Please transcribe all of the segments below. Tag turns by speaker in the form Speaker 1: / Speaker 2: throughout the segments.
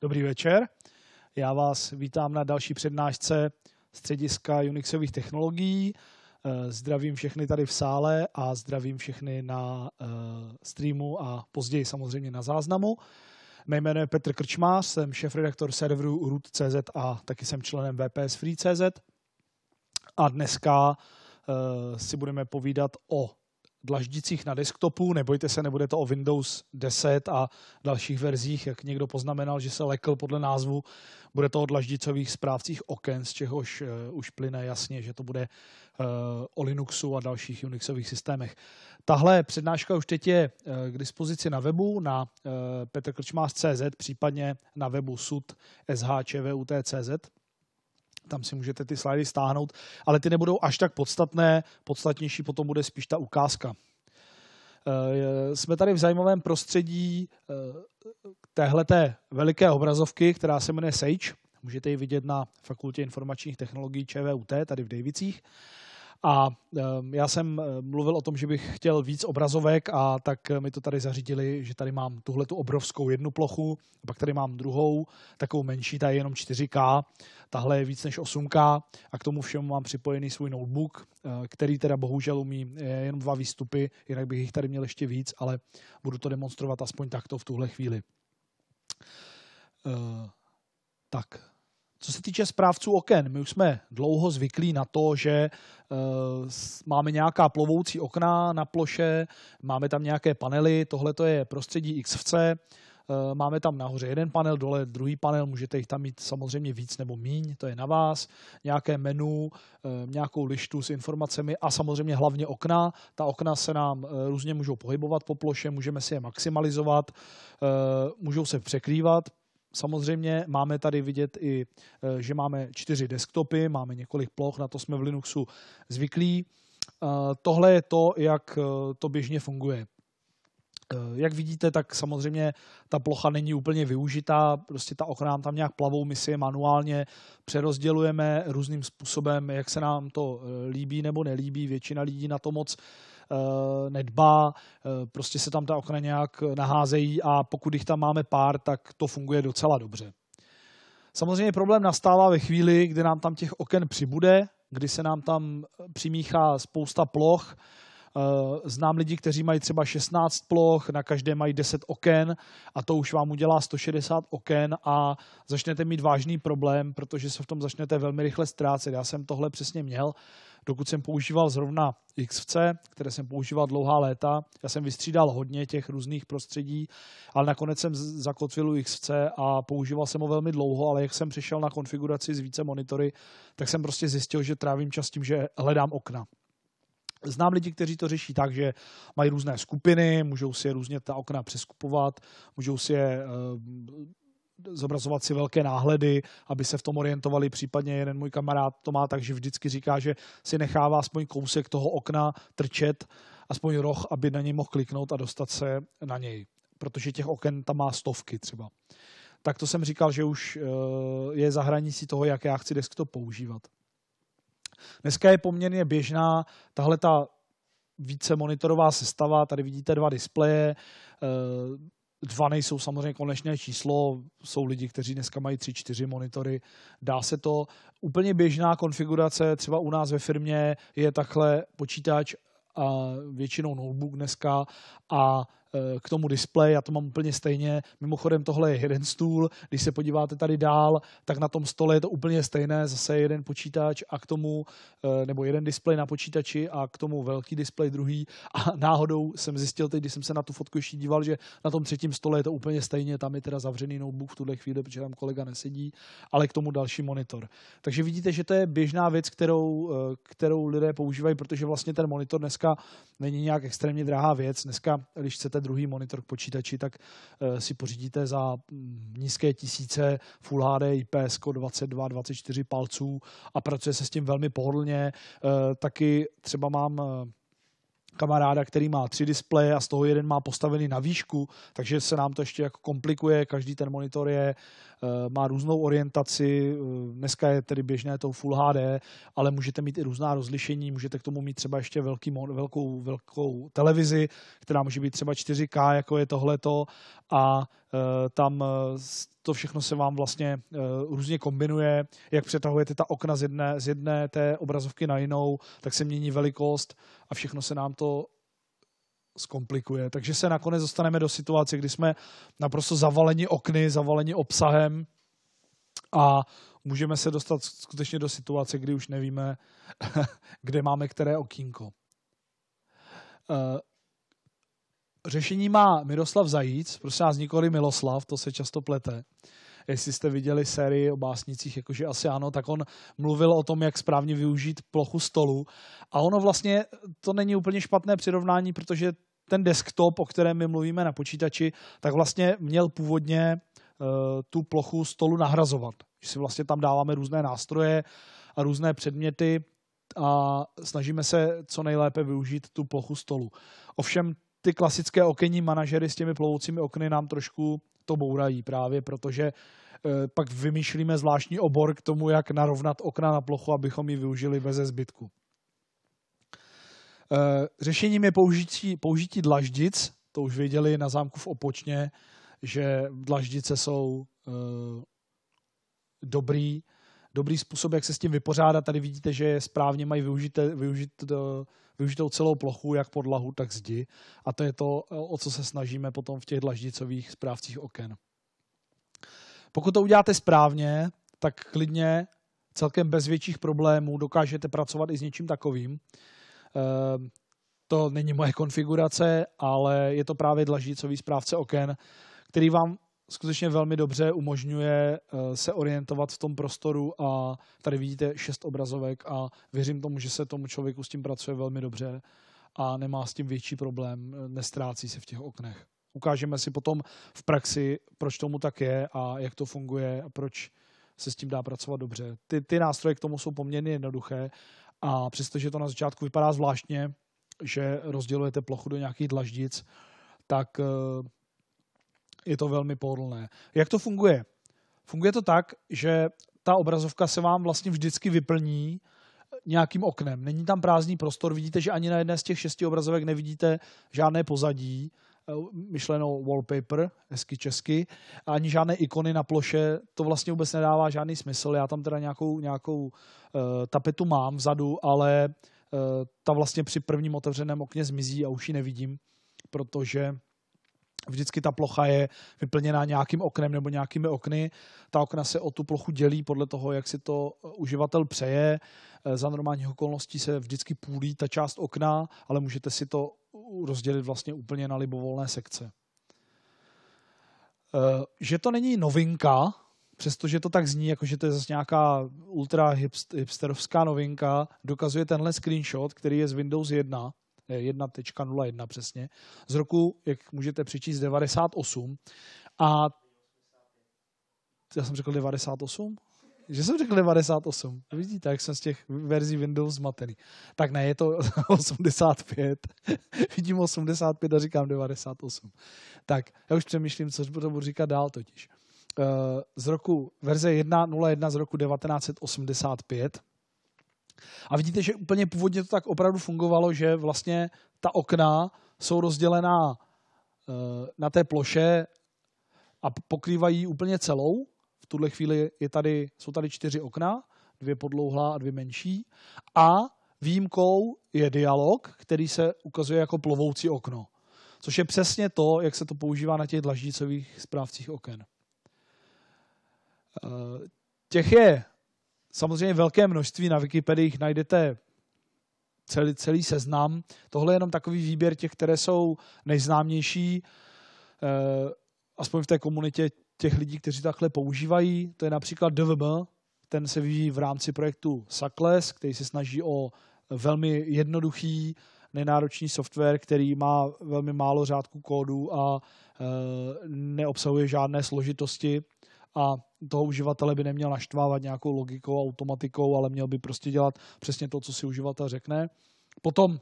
Speaker 1: Dobrý večer. Já vás vítám na další přednášce Střediska Unixových technologií. Eh, zdravím všechny tady v sále a zdravím všechny na eh, streamu a později samozřejmě na záznamu. Mé jméno je Petr Krčmář, jsem šéf redaktor serveru root.cz a taky jsem členem VPS Free.cz. A dneska eh, si budeme povídat o dlaždicích na desktopu. Nebojte se, nebude to o Windows 10 a dalších verzích, jak někdo poznamenal, že se lekl podle názvu. Bude to o dlaždicových správcích oken, z čehož uh, už plyne jasně, že to bude uh, o Linuxu a dalších Unixových systémech. Tahle přednáška už teď je uh, k dispozici na webu na uh, petrkrčmář.cz, případně na webu sud.shvut.cz tam si můžete ty slidy stáhnout, ale ty nebudou až tak podstatné, podstatnější potom bude spíš ta ukázka. Eh, jsme tady v zajímavém prostředí eh, téhleté veliké obrazovky, která se jmenuje Sage. Můžete ji vidět na Fakultě informačních technologií ČVUT tady v Dejvicích. A ehm, já jsem ehm, mluvil o tom, že bych chtěl víc obrazovek a tak eh, mi to tady zařídili, že tady mám tuhle tu obrovskou jednu plochu, a pak tady mám druhou, takovou menší, ta je jenom 4K, tahle je víc než 8K a k tomu všemu mám připojený svůj notebook, eh, který teda bohužel umí jenom dva výstupy, jinak bych jich tady měl ještě víc, ale budu to demonstrovat aspoň takto v tuhle chvíli. Eh, tak, co se týče správců oken, my už jsme dlouho zvyklí na to, že eh, máme nějaká plovoucí okna na ploše, máme tam nějaké panely, tohle to je prostředí XFC, eh, máme tam nahoře jeden panel, dole druhý panel, můžete jich tam mít samozřejmě víc nebo míň, to je na vás, nějaké menu, eh, nějakou lištu s informacemi a samozřejmě hlavně okna. Ta okna se nám různě můžou pohybovat po ploše, můžeme si je maximalizovat, můžou se překrývat, Samozřejmě máme tady vidět i, eh, že máme čtyři desktopy, máme několik ploch, na to jsme v Linuxu zvyklí. Eh, tohle je to, jak eh, to běžně funguje. Jak vidíte, tak samozřejmě ta plocha není úplně využitá, prostě ta okna nám tam nějak plavou, my si je manuálně přerozdělujeme různým způsobem, jak se nám to líbí nebo nelíbí, většina lidí na to moc uh, Eh, nedbá, eh, prostě se tam ta okna nějak naházejí a pokud jich tam máme pár, tak to funguje docela dobře. Samozřejmě problém nastává ve chvíli, kdy nám tam těch oken přibude, kdy se nám tam přimíchá spousta ploch. Eh, znám lidi, kteří mají třeba 16 ploch, na každé mají 10 oken a to už vám udělá 160 oken a začnete mít vážný problém, protože se v tom začnete velmi rychle ztrácet. Já jsem tohle přesně měl dokud jsem používal zrovna XFC, které jsem používal dlouhá léta, já jsem vystřídal hodně těch různých prostředí, ale nakonec jsem zakotvil u a používal jsem ho velmi dlouho, ale jak jsem přišel na konfiguraci s více monitory, tak jsem prostě zjistil, že trávím čas tím, že hledám okna. Znám lidi, kteří to řeší tak, že mají různé skupiny, můžou si je různě ta okna přeskupovat, můžou si je eh, zobrazovat si velké náhledy, aby se v tom orientovali. Případně jeden můj kamarád to má takže vždycky říká, že si nechává aspoň kousek toho okna trčet, aspoň roh, aby na něj mohl kliknout a dostat se na něj. Protože těch oken tam má stovky třeba. Tak to jsem říkal, že už eh, je za hranicí toho, jak já chci desktop používat. Dneska je poměrně běžná tahle ta více monitorová sestava. Tady vidíte dva displeje, eh, Dva nejsou samozřejmě konečné číslo, jsou lidi, kteří dneska mají tři, čtyři monitory. Dá se to. Úplně běžná konfigurace, třeba u nás ve firmě je takhle počítač a většinou notebook dneska a Eh, k tomu displej, já to mám úplně stejně. Mimochodem tohle je jeden stůl, když se podíváte tady dál, tak na tom stole je to úplně stejné, zase jeden počítač a k tomu, eh, nebo jeden displej na počítači a k tomu velký displej druhý a náhodou jsem zjistil teď, když jsem se na tu fotku ještě díval, že na tom třetím stole je to úplně stejně, tam je teda zavřený notebook v tuhle chvíli, protože tam kolega nesedí, ale k tomu další monitor. Takže vidíte, že to je běžná věc, kterou, eh, kterou lidé používají, protože vlastně ten monitor dneska není nějak extrémně drahá věc. Dneska, když chcete máte druhý monitor k počítači, tak eh, si pořídíte za hm, nízké tisíce Full HD IPS 22, 24 palců a pracuje se s tím velmi pohodlně. Eh, taky třeba mám eh, kamaráda, který má tři displeje a z toho jeden má postavený na výšku, takže se nám to ještě jako komplikuje, každý ten monitor je, eh, má různou orientaci, eh, dneska je tedy běžné to Full HD, ale můžete mít i různá rozlišení, můžete k tomu mít třeba ještě velký, velkou, velkou televizi, která může být třeba 4K, jako je tohleto a Eh, tam eh, to všechno se vám vlastně eh, různě kombinuje, jak přetahujete ta okna z jedné, z jedné té obrazovky na jinou, tak se mění velikost a všechno se nám to zkomplikuje. Takže se nakonec dostaneme do situace, kdy jsme naprosto zavaleni okny, zavaleni obsahem a můžeme se dostat skutečně do situace, kdy už nevíme, kde máme které okýnko řešení má Miroslav Zajíc, prosím nás nikoli Miloslav, to se často plete. Jestli jste viděli sérii o básnicích, jakože asi ano, tak on mluvil o tom, jak správně využít plochu stolu. A ono vlastně, to není úplně špatné přirovnání, protože ten desktop, o kterém my mluvíme na počítači, tak vlastně měl původně uh, tu plochu stolu nahrazovat. Že si vlastně tam dáváme různé nástroje a různé předměty a snažíme se co nejlépe využít tu plochu stolu. Ovšem ty klasické okenní manažery s těmi plovoucími okny nám trošku to bourají právě, protože eh, pak vymýšlíme zvláštní obor k tomu, jak narovnat okna na plochu, abychom ji využili bez zbytku. Eh, řešením je použití, použití dlaždic, to už věděli na zámku v Opočně, že dlaždice jsou eh, dobrý dobrý způsob, jak se s tím vypořádat. Tady vidíte, že správně mají využité, využit, eh, využitou celou plochu, jak podlahu, tak zdi. A to je to, eh, o co se snažíme potom v těch dlaždicových správcích oken. Pokud to uděláte správně, tak klidně celkem bez větších problémů dokážete pracovat i s něčím takovým. Ehm, to není moje konfigurace, ale je to právě dlaždicový správce oken, který vám skutečně velmi dobře umožňuje eh, se orientovat v tom prostoru a tady vidíte šest obrazovek a věřím tomu, že se tomu člověku s tím pracuje velmi dobře a nemá s tím větší problém, eh, nestrácí se v těch oknech. Ukážeme si potom v praxi, proč tomu tak je a jak to funguje a proč se s tím dá pracovat dobře. Ty, ty nástroje k tomu jsou poměrně jednoduché a přestože to na začátku vypadá zvláštně, že rozdělujete plochu do nějakých dlaždic, tak eh, je to velmi pohodlné. Jak to funguje? Funguje to tak, že ta obrazovka se vám vlastně vždycky vyplní nějakým oknem. Není tam prázdný prostor, vidíte, že ani na jedné z těch šesti obrazovek nevidíte žádné pozadí, eh, myšlenou wallpaper, hezky česky, a ani žádné ikony na ploše, to vlastně vůbec nedává žádný smysl. Já tam teda nějakou, nějakou uh, tapetu mám vzadu, ale uh, ta vlastně při prvním otevřeném okně zmizí a už ji nevidím, protože vždycky ta plocha je vyplněná nějakým oknem nebo nějakými okny. Ta okna se o tu plochu dělí podle toho, jak si to eh, uživatel přeje. Eh, za normálních okolností se vždycky půlí ta část okna, ale můžete si to rozdělit vlastně úplně na libovolné sekce. Eh, že to není novinka, přestože to tak zní, jako že to je zase nějaká ultra hipsterovská novinka, dokazuje tenhle screenshot, který je z Windows 1, 1.01 přesně, z roku, jak můžete přečíst, 98. A já jsem řekl 98? Že jsem řekl 98. Vidíte, jak jsem z těch verzí Windows zmatený. Tak ne, je to 85. Vidím 85 a říkám 98. Tak, já už přemýšlím, co to budu říkat dál totiž. Eh, z roku, verze 1.01 z roku 1985 a vidíte, že úplně původně to tak opravdu fungovalo, že vlastně ta okna jsou rozdělená eh, na té ploše a pokrývají úplně celou. V tuhle chvíli je tady, jsou tady čtyři okna, dvě podlouhlá a dvě menší. A výjimkou je dialog, který se ukazuje jako plovoucí okno. Což je přesně to, jak se to používá na těch dlaždícových správcích oken. Eh, těch je samozřejmě velké množství. Na Wikipedii najdete celý, celý seznam. Tohle je jenom takový výběr těch, které jsou nejznámější, eh, aspoň v té komunitě těch lidí, kteří takhle používají. To je například DVB, ten se vyvíjí v rámci projektu Sakles, který se snaží o velmi jednoduchý, nenáročný software, který má velmi málo řádků kódu a eh, neobsahuje žádné složitosti a toho uživatele by neměl naštvávat nějakou logikou, automatikou, ale měl by prostě dělat přesně to, co si uživatel řekne. Potom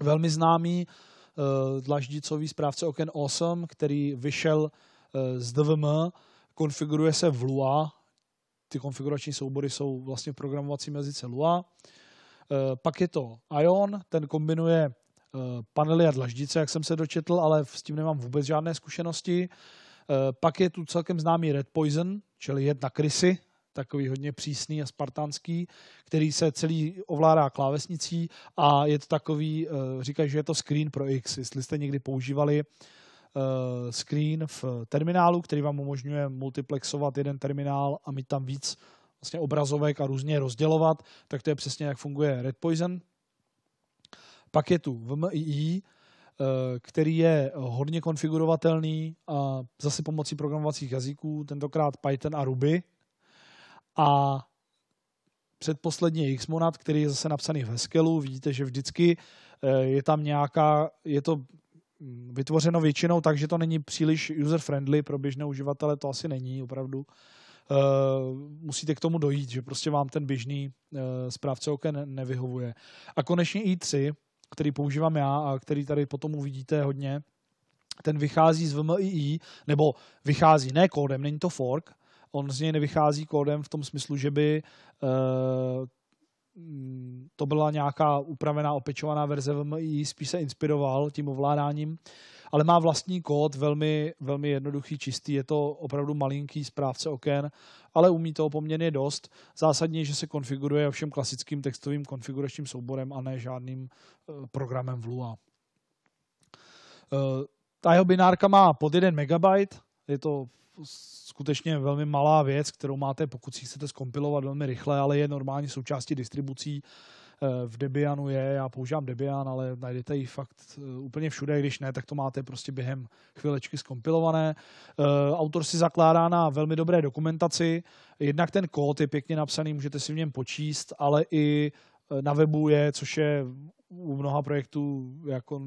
Speaker 1: velmi známý eh, dlaždicový správce oken 8, který vyšel eh, z DVM, konfiguruje se v Lua, ty konfigurační soubory jsou vlastně v programovacím jazyce Lua. Eh, pak je to Ion, ten kombinuje panely a dlaždice, jak jsem se dočetl, ale s tím nemám vůbec žádné zkušenosti. Eh, pak je tu celkem známý Red Poison, čili jedna na krysy, takový hodně přísný a spartánský, který se celý ovládá klávesnicí a je to takový, eh, říkají, že je to screen pro X. Jestli jste někdy používali eh, screen v terminálu, který vám umožňuje multiplexovat jeden terminál a mít tam víc vlastně obrazovek a různě rozdělovat, tak to je přesně, jak funguje Red Poison. Pak je tu VMI, Eh, který je hodně konfigurovatelný a zase pomocí programovacích jazyků, tentokrát Python a Ruby. A předposledně Xmonad, který je zase napsaný v Heskelu. Vidíte, že vždycky eh, je tam nějaká, je to vytvořeno většinou tak, že to není příliš user-friendly pro běžné uživatele, to asi není opravdu. Eh, musíte k tomu dojít, že prostě vám ten běžný zprávce oken nevyhovuje. A konečně i3, který používám já a který tady potom uvidíte hodně, ten vychází z VMII, nebo vychází ne kódem, není to fork, on z něj nevychází kódem v tom smyslu, že by eh, Mm, to byla nějaká upravená, opečovaná verze VMI, spíš se inspiroval tím ovládáním, ale má vlastní kód, velmi, velmi jednoduchý, čistý, je to opravdu malinký správce oken, ale umí toho poměrně dost. Zásadně, že se konfiguruje ovšem klasickým textovým konfiguračním souborem a ne žádným eh, programem v Lua. Eh, ta jeho binárka má pod 1 MB, je to skutečně velmi malá věc, kterou máte, pokud si chcete skompilovat velmi rychle, ale je normálně součástí distribucí. Eh, v Debianu je, já používám Debian, ale najdete ji fakt eh, úplně všude, když ne, tak to máte prostě během chvilečky skompilované. Eh, autor si zakládá na velmi dobré dokumentaci, jednak ten kód je pěkně napsaný, můžete si v něm počíst, ale i na webu je, což je u mnoha projektů jako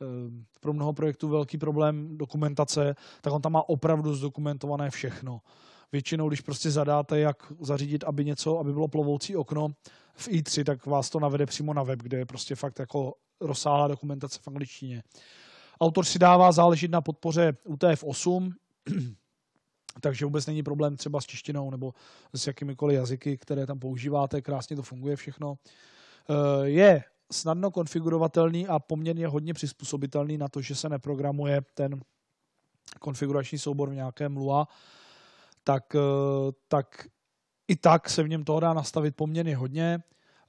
Speaker 1: Ehm, pro mnoho projektů velký problém dokumentace, tak on tam má opravdu zdokumentované všechno. Většinou, když prostě zadáte, jak zařídit, aby něco, aby bylo plovoucí okno v i3, tak vás to navede přímo na web, kde je prostě fakt jako rozsáhlá dokumentace v angličtině. Autor si dává záležit na podpoře UTF-8, takže vůbec není problém třeba s češtinou nebo s jakýmikoliv jazyky, které tam používáte, krásně to funguje všechno. Eh, je snadno konfigurovatelný a poměrně hodně přizpůsobitelný na to, že se neprogramuje ten konfigurační soubor v nějakém Lua, tak, eh, tak i tak se v něm toho dá nastavit poměrně hodně.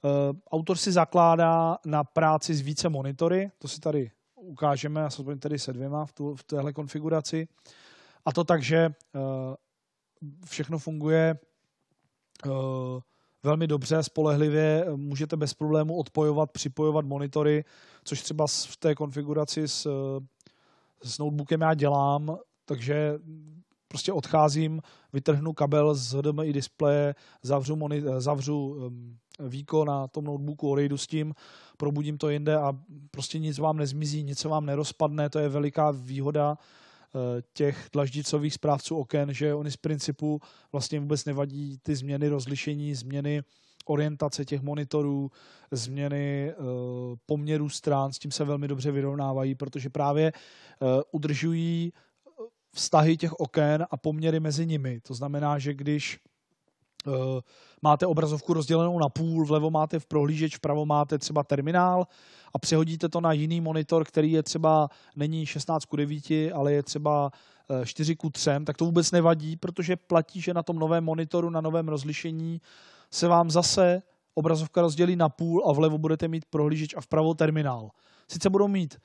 Speaker 1: Eh, autor si zakládá na práci s více monitory, to si tady ukážeme, se tady se dvěma v, tu, v téhle konfiguraci. A to tak, že eh, všechno funguje velmi dobře, spolehlivě, můžete bez problému odpojovat, připojovat monitory, což třeba v té konfiguraci s, s notebookem já dělám, takže prostě odcházím, vytrhnu kabel z HDMI displeje, zavřu, moni, zavřu výkon na tom notebooku, odejdu s tím, probudím to jinde a prostě nic vám nezmizí, nic se vám nerozpadne, to je veliká výhoda Eh, těch dlaždicových správců oken, že oni z principu vlastně vůbec nevadí ty změny rozlišení, změny orientace těch monitorů, změny eh, poměrů stran, s tím se velmi dobře vyrovnávají, protože právě eh, udržují vztahy těch oken a poměry mezi nimi. To znamená, že když Uh, máte obrazovku rozdělenou na půl, vlevo máte v prohlížeč, vpravo máte třeba terminál a přehodíte to na jiný monitor, který je třeba, není 16 k 9, ale je třeba 4 k 3, tak to vůbec nevadí, protože platí, že na tom novém monitoru, na novém rozlišení se vám zase obrazovka rozdělí na půl a vlevo budete mít prohlížeč a vpravo terminál. Sice budou mít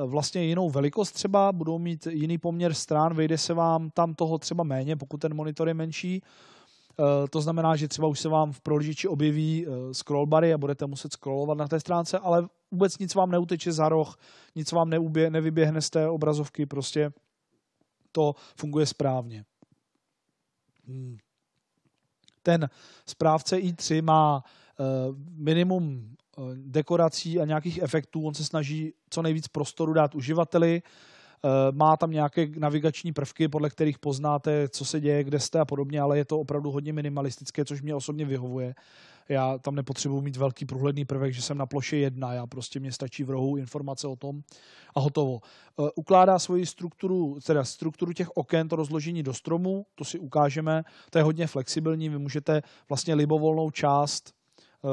Speaker 1: eh, vlastně jinou velikost třeba, budou mít jiný poměr stran, vejde se vám tam toho třeba méně, pokud ten monitor je menší, Eh, to znamená, že třeba už se vám v prohlížeči objeví eh, scrollbary a budete muset scrollovat na té stránce, ale vůbec nic vám neuteče za roh, nic vám neubě, nevyběhne z té obrazovky, prostě to funguje správně. Hmm. Ten správce i3 má eh, minimum dekorací a nějakých efektů, on se snaží co nejvíc prostoru dát uživateli, Eh, má tam nějaké navigační prvky, podle kterých poznáte, co se děje, kde jste a podobně, ale je to opravdu hodně minimalistické, což mě osobně vyhovuje. Já tam nepotřebuji mít velký průhledný prvek, že jsem na ploše jedna, já prostě mě stačí v rohu informace o tom a hotovo. Eh, ukládá svoji strukturu, teda strukturu těch oken, to rozložení do stromu, to si ukážeme, to je hodně flexibilní, vy můžete vlastně libovolnou část eh,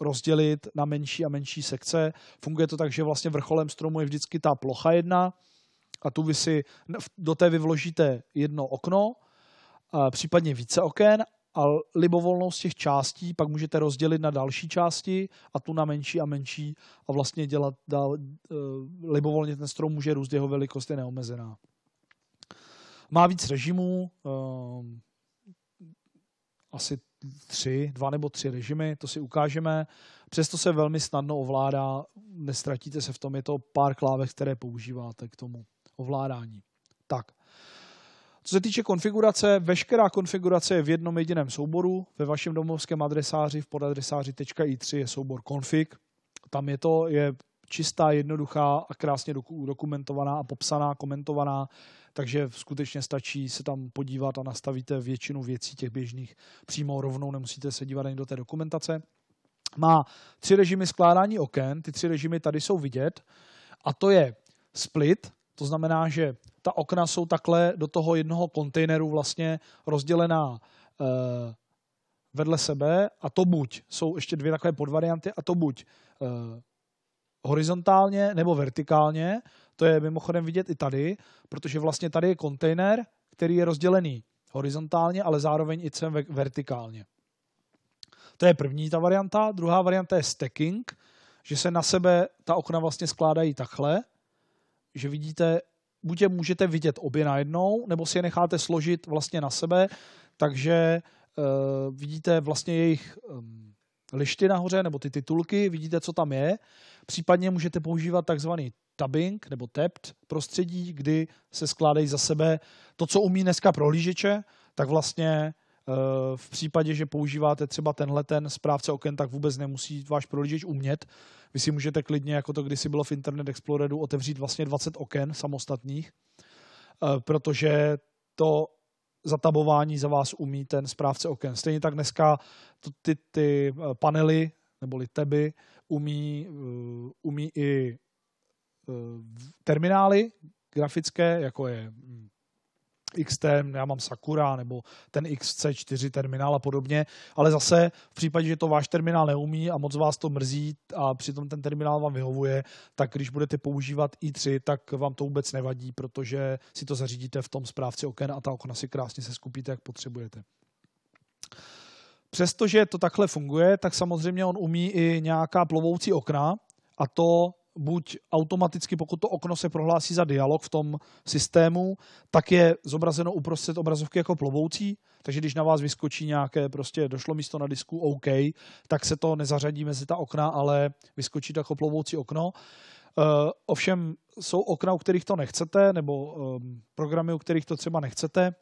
Speaker 1: rozdělit na menší a menší sekce. Funguje to tak, že vlastně vrcholem stromu je vždycky ta plocha jedna, a tu vy si, do té vy vložíte jedno okno, případně více oken a libovolnou z těch částí pak můžete rozdělit na další části a tu na menší a menší a vlastně dělat dál, e, libovolně ten strom může růst, jeho velikost je neomezená. Má víc režimů, e, asi tři, dva nebo tři režimy, to si ukážeme. Přesto se velmi snadno ovládá, nestratíte se v tom, je to pár klávek, které používáte k tomu ovládání. Tak. Co se týče konfigurace, veškerá konfigurace je v jednom jediném souboru. Ve vašem domovském adresáři v podadresáři.i3 je soubor config. Tam je to, je čistá, jednoduchá a krásně dokumentovaná a popsaná, komentovaná, takže skutečně stačí se tam podívat a nastavíte většinu věcí těch běžných přímo rovnou, nemusíte se dívat ani do té dokumentace. Má tři režimy skládání oken, ty tři režimy tady jsou vidět a to je split, to znamená, že ta okna jsou takhle do toho jednoho kontejneru vlastně rozdělená eh, vedle sebe a to buď, jsou ještě dvě takové podvarianty, a to buď eh, horizontálně nebo vertikálně, to je mimochodem vidět i tady, protože vlastně tady je kontejner, který je rozdělený horizontálně, ale zároveň i sem vertikálně. To je první ta varianta. Druhá varianta je stacking, že se na sebe ta okna vlastně skládají takhle, že vidíte, buď je můžete vidět obě najednou, nebo si je necháte složit vlastně na sebe, takže uh, vidíte vlastně jejich um, lišty nahoře, nebo ty titulky, vidíte, co tam je. Případně můžete používat takzvaný tabing nebo tapped prostředí, kdy se skládají za sebe to, co umí dneska prohlížeče, tak vlastně Eh, v případě, že používáte třeba tenhle ten správce oken, tak vůbec nemusí váš prohlížeč umět. Vy si můžete klidně, jako to kdysi bylo v Internet Exploreru, otevřít vlastně 20 oken samostatných, eh, protože to zatabování za vás umí ten správce oken. Stejně tak dneska ty, ty eh, panely neboli teby umí, umí i terminály grafické, jako je hm, XT, já mám Sakura nebo ten XC4 terminál a podobně, ale zase v případě, že to váš terminál neumí a moc vás to mrzí a přitom ten terminál vám vyhovuje, tak když budete používat i3, tak vám to vůbec nevadí, protože si to zařídíte v tom správci oken a ta okna si krásně se skupíte, jak potřebujete. Přestože to takhle funguje, tak samozřejmě on umí i nějaká plovoucí okna a to buď automaticky, pokud to okno se prohlásí za dialog v tom systému, tak je zobrazeno uprostřed obrazovky jako plovoucí, takže když na vás vyskočí nějaké, prostě došlo místo na disku OK, tak se to nezařadí mezi ta okna, ale vyskočí to jako plovoucí okno. Uh, ovšem jsou okna, u kterých to nechcete, nebo um, programy, u kterých to třeba nechcete,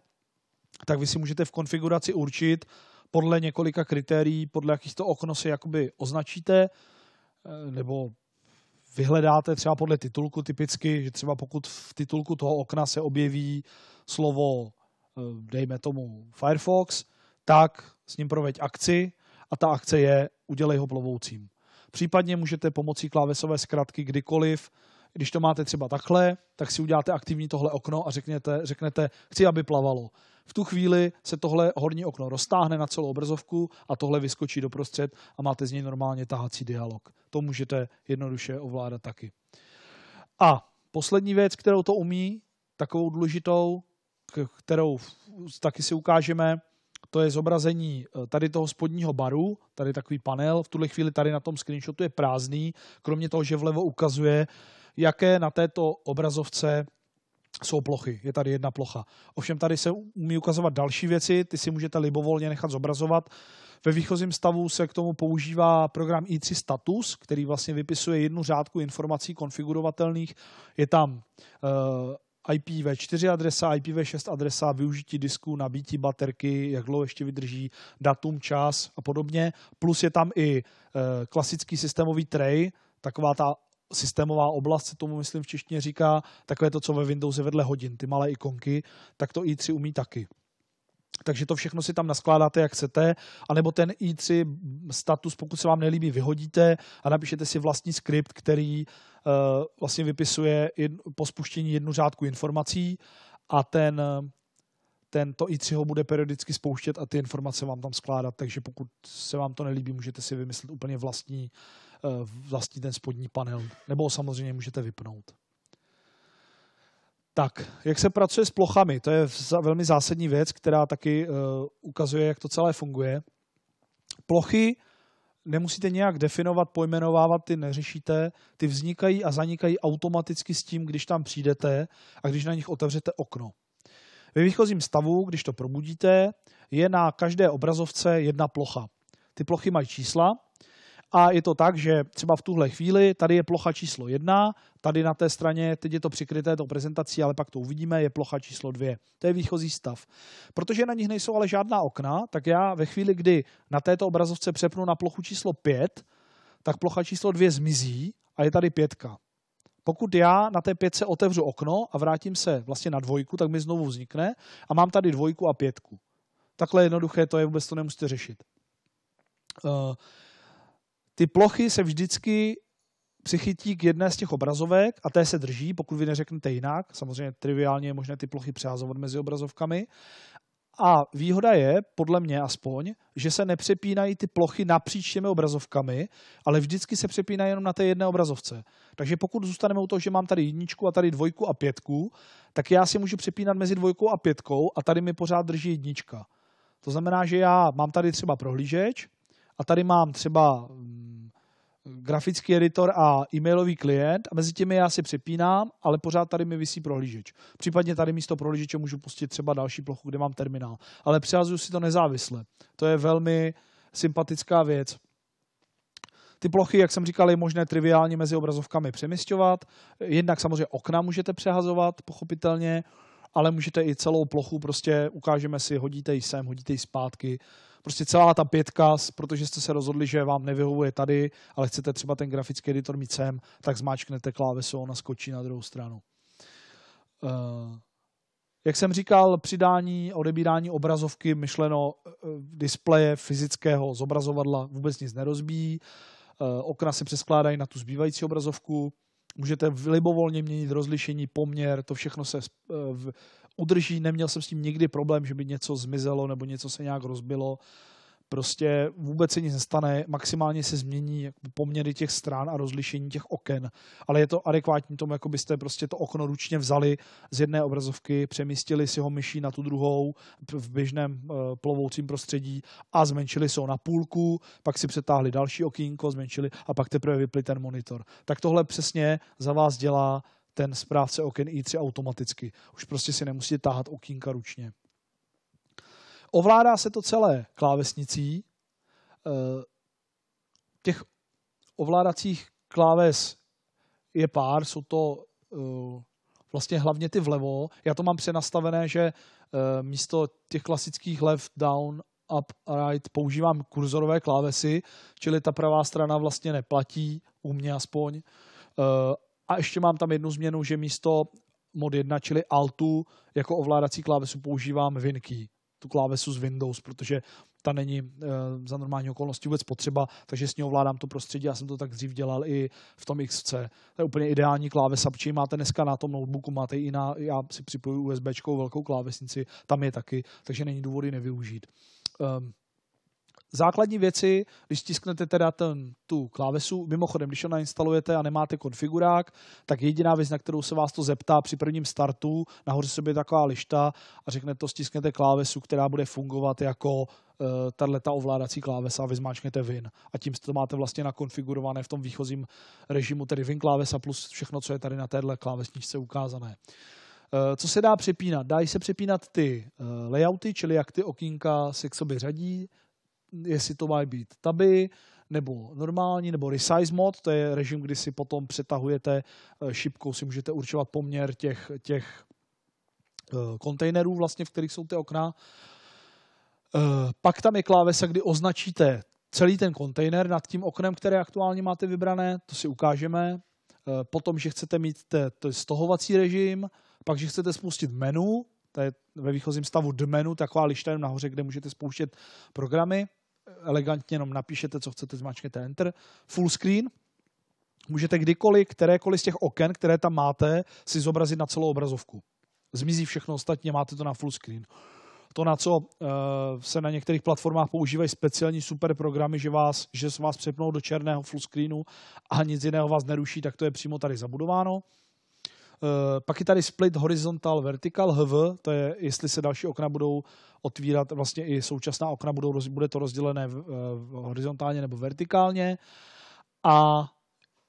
Speaker 1: tak vy si můžete v konfiguraci určit podle několika kritérií, podle jakých to okno si jakoby označíte, eh, nebo vyhledáte třeba podle titulku typicky, že třeba pokud v titulku toho okna se objeví slovo, eh, dejme tomu Firefox, tak s ním proveď akci a ta akce je udělej ho plovoucím. Případně můžete pomocí klávesové zkratky kdykoliv, když to máte třeba takhle, tak si uděláte aktivní tohle okno a řeknete, řeknete chci, aby plavalo. V tu chvíli se tohle horní okno roztáhne na celou obrazovku a tohle vyskočí do prostřed a máte z něj normálně tahací dialog. To můžete jednoduše ovládat taky. A poslední věc, kterou to umí, takovou důležitou, kterou taky si ukážeme, to je zobrazení eh, tady toho spodního baru, tady takový panel, v tuhle chvíli tady na tom screenshotu je prázdný, kromě toho, že vlevo ukazuje, jaké na této obrazovce jsou plochy. Je tady jedna plocha. Ovšem tady se umí ukazovat další věci, ty si můžete libovolně nechat zobrazovat. Ve výchozím stavu se k tomu používá program i3 status, který vlastně vypisuje jednu řádku informací konfigurovatelných. Je tam uh, eh, IPv4 adresa, IPv6 adresa, využití disku, nabítí baterky, jak dlouho ještě vydrží, datum, čas a podobně. Plus je tam i uh, klasický systémový tray, taková ta systémová oblast se tomu, myslím, v češtině říká, takové to, co ve Windows je vedle hodin, ty malé ikonky, tak to i3 umí taky. Takže to všechno si tam naskládáte, jak chcete, anebo ten i3 status, pokud se vám nelíbí, vyhodíte a napíšete si vlastní skript, který uh, vlastně vypisuje jedn, po spuštění jednu řádku informací a ten, ten to i3 ho bude periodicky spouštět a ty informace vám tam skládat, takže pokud se vám to nelíbí, můžete si vymyslet úplně vlastní Eh, vlastní ten spodní panel, nebo ho samozřejmě můžete vypnout. Tak, jak se pracuje s plochami, to je velmi zásadní věc, která taky eh, ukazuje, jak to celé funguje. Plochy nemusíte nějak definovat, pojmenovávat, ty neřešíte, ty vznikají a zanikají automaticky s tím, když tam přijdete a když na nich otevřete okno. Ve výchozím stavu, když to probudíte, je na každé obrazovce jedna plocha. Ty plochy mají čísla, a je to tak, že třeba v tuhle chvíli tady je plocha číslo jedna, tady na té straně, teď je to přikryté to prezentací, ale pak to uvidíme, je plocha číslo dvě. To je výchozí stav. Protože na nich nejsou ale žádná okna, tak já ve chvíli, kdy na této obrazovce přepnu na plochu číslo pět, tak plocha číslo dvě zmizí a je tady pětka. Pokud já na té pětce otevřu okno a vrátím se vlastně na dvojku, tak mi znovu vznikne a mám tady dvojku a pětku. Takhle jednoduché to je, vůbec to nemusíte řešit. Uh, ty plochy se vždycky přichytí k jedné z těch obrazovek a té se drží, pokud vy neřeknete jinak. Samozřejmě triviálně je možné ty plochy přehazovat mezi obrazovkami. A výhoda je, podle mě aspoň, že se nepřepínají ty plochy napříč těmi obrazovkami, ale vždycky se přepínají jenom na té jedné obrazovce. Takže pokud zůstaneme u toho, že mám tady jedničku a tady dvojku a pětku, tak já si můžu přepínat mezi dvojkou a pětkou a tady mi pořád drží jednička. To znamená, že já mám tady třeba prohlížeč, a tady mám třeba mm, grafický editor a e-mailový klient a mezi těmi já si přepínám, ale pořád tady mi vysí prohlížeč. Případně tady místo prohlížeče můžu pustit třeba další plochu, kde mám terminál. Ale přihazuju si to nezávisle. To je velmi sympatická věc. Ty plochy, jak jsem říkal, je možné triviálně mezi obrazovkami přemysťovat. Jednak samozřejmě okna můžete přehazovat, pochopitelně ale můžete i celou plochu, prostě ukážeme si, hodíte ji sem, hodíte ji zpátky. Prostě celá ta pětka, protože jste se rozhodli, že vám nevyhovuje tady, ale chcete třeba ten grafický editor mít sem, tak zmáčknete klávesu a ona skočí na druhou stranu. Uh, jak jsem říkal, přidání, odebírání obrazovky, myšleno eh, displeje fyzického zobrazovadla vůbec nic nerozbíjí. Eh, okna se přeskládají na tu zbývající obrazovku. Můžete libovolně měnit rozlišení, poměr, to všechno se eh, udrží. Neměl jsem s tím nikdy problém, že by něco zmizelo nebo něco se nějak rozbilo. Prostě vůbec se nic nestane, maximálně se změní poměry těch stran a rozlišení těch oken, ale je to adekvátní tomu, jako byste prostě to okno ručně vzali z jedné obrazovky, přemístili si ho myší na tu druhou v běžném eh, plovoucím prostředí a zmenšili se ho na půlku, pak si přetáhli další okýnko, zmenšili a pak teprve vypli ten monitor. Tak tohle přesně za vás dělá ten správce oken i3 automaticky. Už prostě si nemusíte táhat okýnka ručně. Ovládá se to celé klávesnicí. Eh, těch ovládacích kláves je pár, jsou to eh, vlastně hlavně ty vlevo. Já to mám přenastavené, že eh, místo těch klasických left, down, up, right používám kurzorové klávesy, čili ta pravá strana vlastně neplatí, u mě aspoň. A ještě mám tam jednu změnu, že místo mod 1, čili altu, jako ovládací klávesu používám vinky tu klávesu z Windows, protože ta není e, za normální okolnosti vůbec potřeba, takže s ní ovládám to prostředí. Já jsem to tak dřív dělal i v tom XC. To je úplně ideální klávesa, protože máte dneska na tom notebooku, máte i na, já si připoju USB velkou klávesnici, tam je taky, takže není důvody nevyužít. Um, základní věci, když stisknete teda ten, tu klávesu, mimochodem, když ho nainstalujete a nemáte konfigurák, tak jediná věc, na kterou se vás to zeptá při prvním startu, nahoře sobě je taková lišta a řekne to, stisknete klávesu, která bude fungovat jako eh, tahle ta ovládací klávesa a vy zmáčknete VIN. A tím to máte vlastně nakonfigurované v tom výchozím režimu, tedy VIN klávesa plus všechno, co je tady na téhle klávesničce ukázané. Eh, co se dá přepínat? Dají se přepínat ty eh, layouty, čili jak ty okýnka se k sobě řadí, jestli to mají být taby, nebo normální, nebo resize mod, to je režim, kdy si potom přetahujete eh, šipkou, si můžete určovat poměr těch, těch eh, kontejnerů, vlastně, v kterých jsou ty okna. Eh, pak tam je klávesa, kdy označíte celý ten kontejner nad tím oknem, které aktuálně máte vybrané, to si ukážeme. Potom, že chcete mít stohovací režim, pak, že chcete spustit menu, to je ve výchozím stavu dmenu, taková lišta jenom nahoře, kde můžete spouštět programy, elegantně jenom napíšete, co chcete, zmačkněte Enter, full screen, můžete kdykoliv, kterékoliv z těch oken, které tam máte, si zobrazit na celou obrazovku. Zmizí všechno ostatně, máte to na full screen. To, na co uh, se na některých platformách používají speciální super programy, že, vás, že vás přepnou do černého full screenu a nic jiného vás neruší, tak to je přímo tady zabudováno. Eh, pak je tady split horizontal vertical HV, to je, jestli se další okna budou otvírat, vlastně i současná okna budou, bude to rozdělené eh, horizontálně nebo vertikálně. A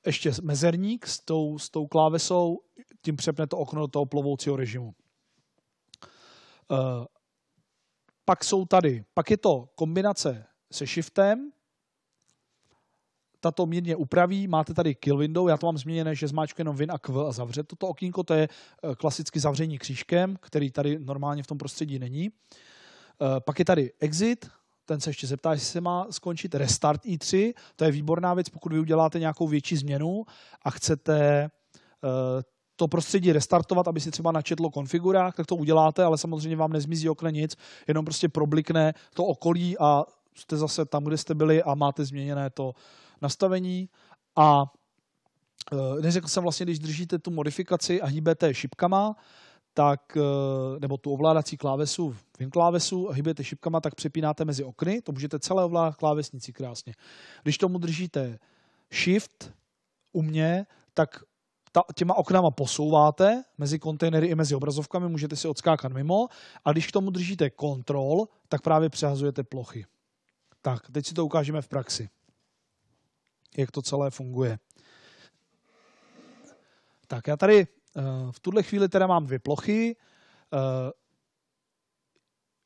Speaker 1: ještě mezerník s tou, s tou klávesou, tím přepne to okno do toho plovoucího režimu. Eh, pak jsou tady, pak je to kombinace se shiftem, tato mírně upraví. Máte tady kill window, já to mám změněné, že zmáčku jenom win a kv a zavře toto okýnko, to je e, klasicky zavření křížkem, který tady normálně v tom prostředí není. E, pak je tady exit, ten se ještě zeptá, jestli se má skončit restart i3, to je výborná věc, pokud vy uděláte nějakou větší změnu a chcete e, to prostředí restartovat, aby si třeba načetlo konfigurách, tak to uděláte, ale samozřejmě vám nezmizí okne nic, jenom prostě problikne to okolí a jste zase tam, kde jste byli a máte změněné to, nastavení a eh, neřekl jsem vlastně, když držíte tu modifikaci a hýbete šipkama, tak, eh, nebo tu ovládací klávesu v klávesu a hýbete šipkama, tak přepínáte mezi okny, to můžete celé ovládat klávesnici krásně. Když tomu držíte shift u mě, tak ta, těma oknama posouváte mezi kontejnery i mezi obrazovkami, můžete si odskákat mimo a když k tomu držíte kontrol, tak právě přehazujete plochy. Tak, teď si to ukážeme v praxi jak to celé funguje. Tak já tady eh, v tuhle chvíli teda mám dvě plochy. Eh,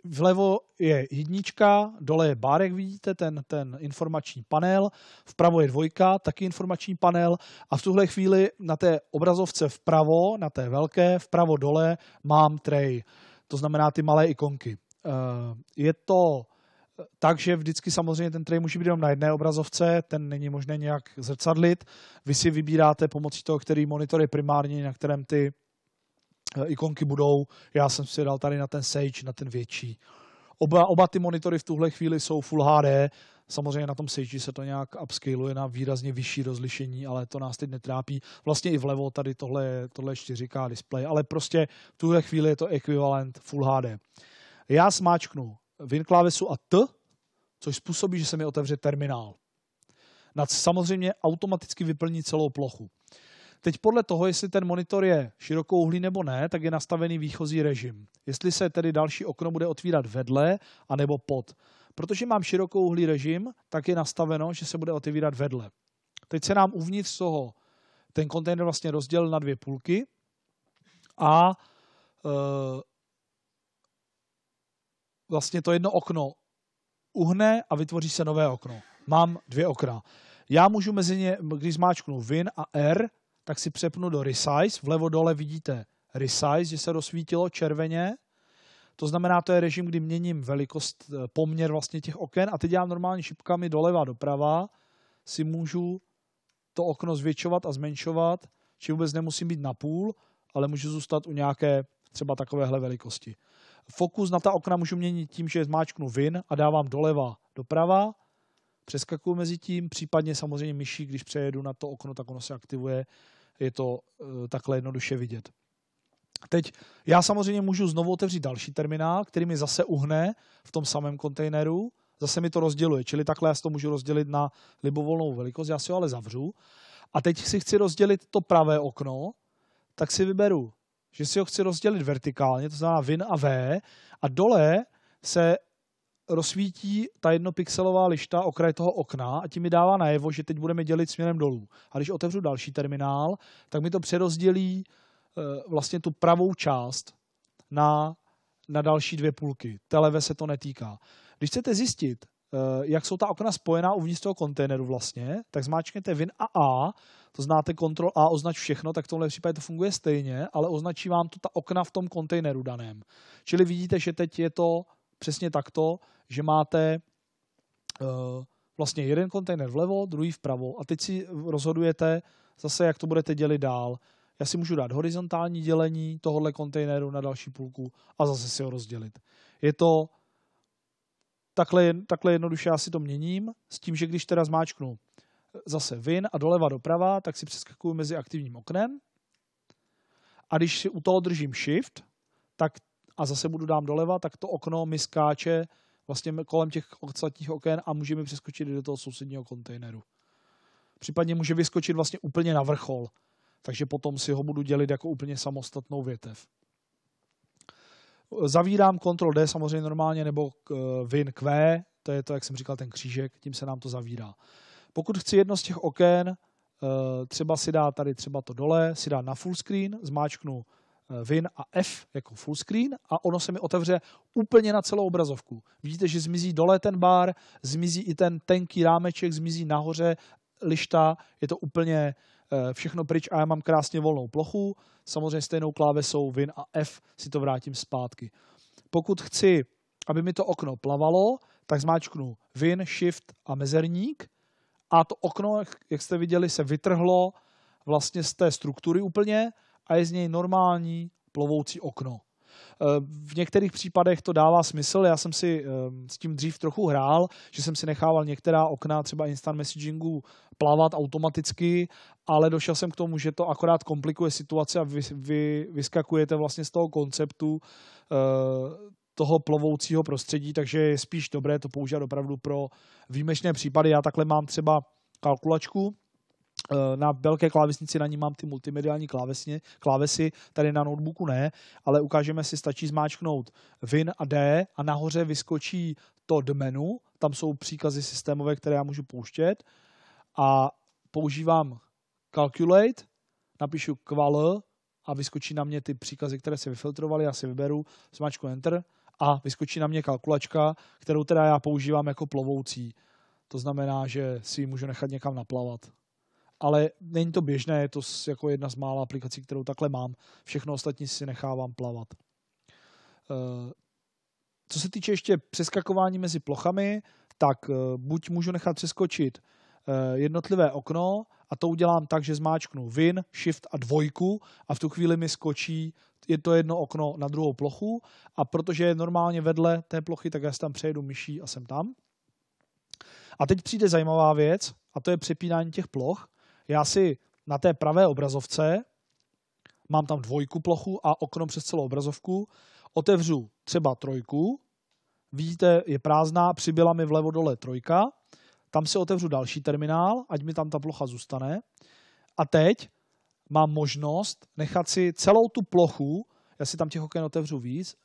Speaker 1: vlevo je jednička, dole je bar, jak vidíte, ten, ten informační panel, vpravo je dvojka, taky informační panel a v tuhle chvíli na té obrazovce vpravo, na té velké, vpravo dole mám tray, to znamená ty malé ikonky. Eh, je to takže vždycky samozřejmě ten tray může být jenom na jedné obrazovce, ten není možné nějak zrcadlit. Vy si vybíráte pomocí toho, který monitor je primárně, na kterém ty eh, ikonky budou. Já jsem si dal tady na ten Sage, na ten větší. Oba, oba ty monitory v tuhle chvíli jsou Full HD, Samozřejmě na tom Sage se to nějak upscaluje na výrazně vyšší rozlišení, ale to nás teď netrápí. Vlastně i vlevo tady tohle, tohle 4K display, ale prostě v tuhle chvíli je to ekvivalent Full HD. Já smáčknu win klávesu a T, což způsobí, že se mi otevře terminál. Nad samozřejmě automaticky vyplní celou plochu. Teď podle toho, jestli ten monitor je širokouhlý nebo ne, tak je nastavený výchozí režim. Jestli se tedy další okno bude otvírat vedle a nebo pod. Protože mám širokouhlý režim, tak je nastaveno, že se bude otevírat vedle. Teď se nám uvnitř toho ten kontejner vlastně rozdělil na dvě půlky a e, vlastně to jedno okno uhne a vytvoří se nové okno. Mám dvě okna. Já můžu mezi ně, když zmáčknu Win a R, tak si přepnu do Resize. Vlevo dole vidíte Resize, že se rozsvítilo červeně. To znamená, to je režim, kdy měním velikost, eh, poměr vlastně těch oken a teď já normálně šipkami doleva doprava si můžu to okno zvětšovat a zmenšovat, či vůbec nemusím být na půl, ale můžu zůstat u nějaké třeba takovéhle velikosti fokus na ta okna můžu měnit tím, že zmáčknu vin a dávám doleva, doprava, přeskakuju mezi tím, případně samozřejmě myší, když přejedu na to okno, tak ono se aktivuje, je to e, takhle jednoduše vidět. Teď já samozřejmě můžu znovu otevřít další terminál, který mi zase uhne v tom samém kontejneru, zase mi to rozděluje, čili takhle já si to můžu rozdělit na libovolnou velikost, já si ho ale zavřu. A teď si chci rozdělit to pravé okno, tak si vyberu že si ho chci rozdělit vertikálně, to znamená VIN a V, a dole se rozsvítí ta jednopixelová lišta okraj toho okna a tím mi dává najevo, že teď budeme dělit směrem dolů. A když otevřu další terminál, tak mi to přerozdělí eh, vlastně tu pravou část na, na další dvě půlky. Televe se to netýká. Když chcete zjistit, Eh, jak jsou ta okna spojená uvnitř toho kontejneru vlastně, tak zmáčkněte Win a A, to znáte Ctrl A, označ všechno, tak v tomhle případě to funguje stejně, ale označí vám to ta okna v tom kontejneru daném. Čili vidíte, že teď je to přesně takto, že máte uh, vlastně jeden kontejner vlevo, druhý vpravo a teď si rozhodujete zase, jak to budete dělit dál. Já si můžu dát horizontální dělení tohohle kontejneru na další půlku a zase si ho rozdělit. Je to takhle, takhle jednoduše já si to měním, s tím, že když teda zmáčknu zase vin a doleva doprava, tak si přeskakuju mezi aktivním oknem. A když si u toho držím Shift, tak a zase budu dám doleva, tak to okno mi skáče vlastně kolem těch ostatních oken a můžeme přeskočit do toho sousedního kontejneru. Případně může vyskočit vlastně úplně na vrchol, takže potom si ho budu dělit jako úplně samostatnou větev. Zavírám Ctrl D samozřejmě normálně, nebo eh, Win Q, to je to, jak jsem říkal, ten křížek, tím se nám to zavírá. Pokud chci jedno z těch oken, eh, třeba si dá tady třeba to dole, si dá na full screen, zmáčknu eh, Win a F jako full screen a ono se mi otevře úplně na celou obrazovku. Vidíte, že zmizí dole ten bar, zmizí i ten tenký rámeček, zmizí nahoře lišta, je to úplně Eh, všechno pryč a já mám krásně volnou plochu. Samozřejmě stejnou klávesou Win a F si to vrátím zpátky. Pokud chci, aby mi to okno plavalo, tak zmáčknu Win, Shift a mezerník a to okno, jak jste viděli, se vytrhlo vlastně z té struktury úplně a je z něj normální plovoucí okno. V některých případech to dává smysl. Já jsem si ehm, s tím dřív trochu hrál, že jsem si nechával některá okna třeba instant messagingu plavat automaticky, ale došel jsem k tomu, že to akorát komplikuje situaci a vy, vy vyskakujete vlastně z toho konceptu eh, toho plovoucího prostředí, takže je spíš dobré to používat opravdu pro výjimečné případy. Já takhle mám třeba kalkulačku, Eh, na velké klávesnici na ní mám ty multimediální klávesně, klávesy, tady na notebooku ne, ale ukážeme si, stačí zmáčknout Win a D a nahoře vyskočí to do menu, tam jsou příkazy systémové, které já můžu pouštět a používám Calculate, napíšu qual a vyskočí na mě ty příkazy, které se vyfiltrovaly, já si vyberu, zmáčku Enter a vyskočí na mě kalkulačka, kterou teda já používám jako plovoucí. To znamená, že si ji můžu nechat někam naplavat ale není to běžné, je to jako jedna z mála aplikací, kterou takhle mám. Všechno ostatní si nechávám plavat. Eh, co se týče ještě přeskakování mezi plochami, tak eh, buď můžu nechat přeskočit eh, jednotlivé okno a to udělám tak, že zmáčknu Win, Shift a dvojku a v tu chvíli mi skočí je to jedno okno na druhou plochu a protože je normálně vedle té plochy, tak já si tam přejedu myší a jsem tam. A teď přijde zajímavá věc a to je přepínání těch ploch, já si na té pravé obrazovce mám tam dvojku plochu a okno přes celou obrazovku, otevřu třeba trojku, vidíte, je prázdná, přibyla mi vlevo dole trojka, tam si otevřu další terminál, ať mi tam ta plocha zůstane. A teď mám možnost nechat si celou tu plochu, já si tam těch oken otevřu víc,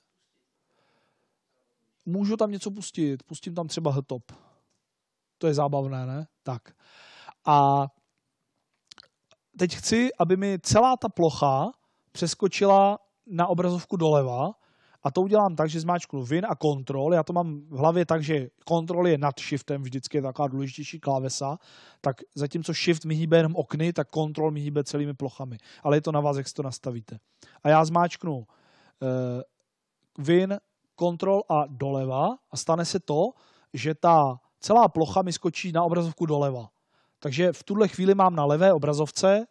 Speaker 1: můžu tam něco pustit, pustím tam třeba hltop. To je zábavné, ne? Tak. A teď chci, aby mi celá ta plocha přeskočila na obrazovku doleva a to udělám tak, že zmáčknu Win a Control. Já to mám v hlavě tak, že Control je nad Shiftem, vždycky je taková důležitější klávesa, tak zatímco Shift mi hýbe jenom okny, tak Control mi hýbe celými plochami. Ale je to na vás, jak si to nastavíte. A já zmáčknu uh, eh, Win, Control a doleva a stane se to, že ta celá plocha mi skočí na obrazovku doleva. Takže v tuhle chvíli mám na levé obrazovce